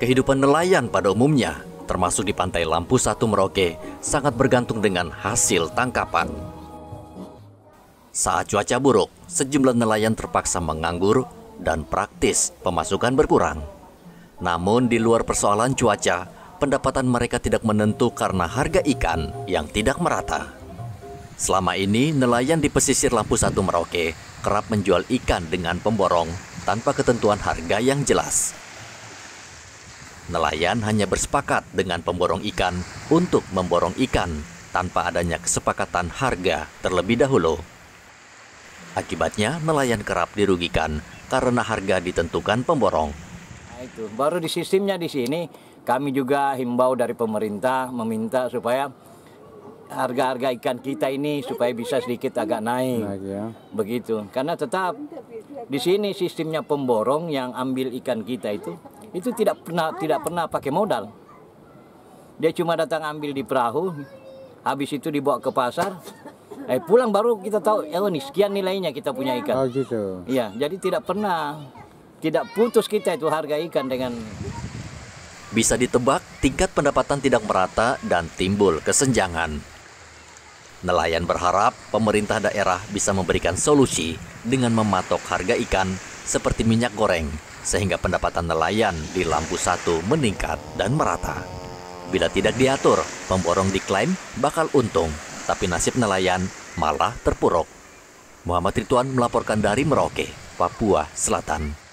Kehidupan nelayan pada umumnya, termasuk di pantai Lampu Satu Merauke, sangat bergantung dengan hasil tangkapan. Saat cuaca buruk, sejumlah nelayan terpaksa menganggur dan praktis pemasukan berkurang. Namun di luar persoalan cuaca, pendapatan mereka tidak menentu karena harga ikan yang tidak merata. Selama ini, nelayan di pesisir Lampu Satu Merauke kerap menjual ikan dengan pemborong tanpa ketentuan harga yang jelas nelayan hanya bersepakat dengan pemborong ikan untuk memborong ikan tanpa adanya kesepakatan harga terlebih dahulu. Akibatnya, nelayan kerap dirugikan karena harga ditentukan pemborong. Nah, itu baru di sistemnya di sini kami juga himbau dari pemerintah meminta supaya harga-harga ikan kita ini supaya bisa sedikit agak naik. Ya. Begitu. Karena tetap di sini sistemnya pemborong yang ambil ikan kita itu itu tidak pernah tidak pernah pakai modal. Dia cuma datang ambil di perahu, habis itu dibawa ke pasar. Eh pulang baru kita tahu ya oh, nih sekian nilainya kita punya ikan. Oh gitu. Iya, jadi tidak pernah tidak putus kita itu harga ikan dengan bisa ditebak tingkat pendapatan tidak merata dan timbul kesenjangan. Nelayan berharap pemerintah daerah bisa memberikan solusi dengan mematok harga ikan seperti minyak goreng sehingga pendapatan nelayan di lampu satu meningkat dan merata. Bila tidak diatur, pemborong diklaim bakal untung, tapi nasib nelayan malah terpuruk. Muhammad Rituan melaporkan dari Merauke, Papua Selatan.